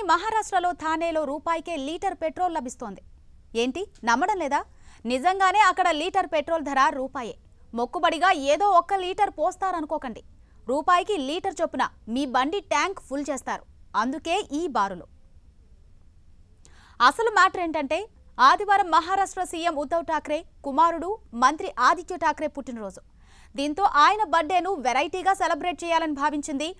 కానీ మహారాష్ట్రలో థానేలో రూపాయికే litre petrol లభిస్తోంది ఏంటి నమ్మడం లేదా నిజంగానే అక్కడ లీటర్ పెట్రోల్ ధర రూపాయే మొక్కుబడిగా ఏదో ఒక్క లీటర్ పోస్తారనుకోకండి రూపాయికి లీటర్ చొప్పున మీ బండి ట్యాంక్ ఫుల్ చేస్తారు అందుకే ఈ బారులు అసలు మ్యాటర్ ఏంటంటే ఆదివారం మహారాష్ట్ర సీఎం ఉద్దవ్ ఠాక్రే కుమారుడు మంత్రి ఆదిత్య ఠాక్రే పుట్టినరోజు దీంతో ఆయన బర్త్డేను వెరైటీగా సెలబ్రేట్ చేయాలని భావించింది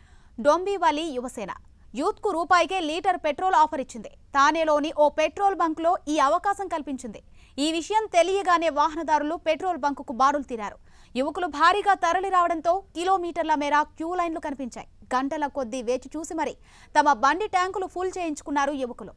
డొంబివాలి యువసేన యూత్కు రూపాయికే లీటర్ పెట్రోల్ ఆఫర్ ఇచ్చింది తానేలోని ఓ పెట్రోల్ లో ఈ అవకాశం కల్పించింది ఈ విషయం తెలియగానే వాహనదారులు పెట్రోల్ బంకుకు బారులు తీరారు యువకులు భారీగా తరలి రావడంతో కిలోమీటర్ల మేర క్యూ లైన్లు కనిపించాయి గంటల కొద్దీ వేచి చూసి మరి తమ బండి ట్యాంకులు ఫుల్ చేయించుకున్నారు యువకులు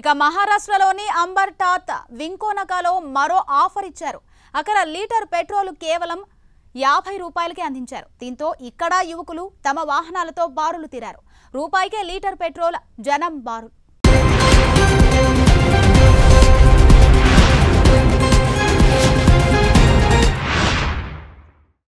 ఇక మహారాష్ట్రలోని అంబర్టాత్ వింకోనకాలో మరో ఆఫర్ ఇచ్చారు అక్కడ లీటర్ పెట్రోల్ కేవలం యాభై రూపాయలకే అందించారు దీంతో ఇక్కడ యువకులు తమ వాహనాలతో బారులు తీరారు రూపాయికే లీటర్ పెట్రోల్ జనం బారులు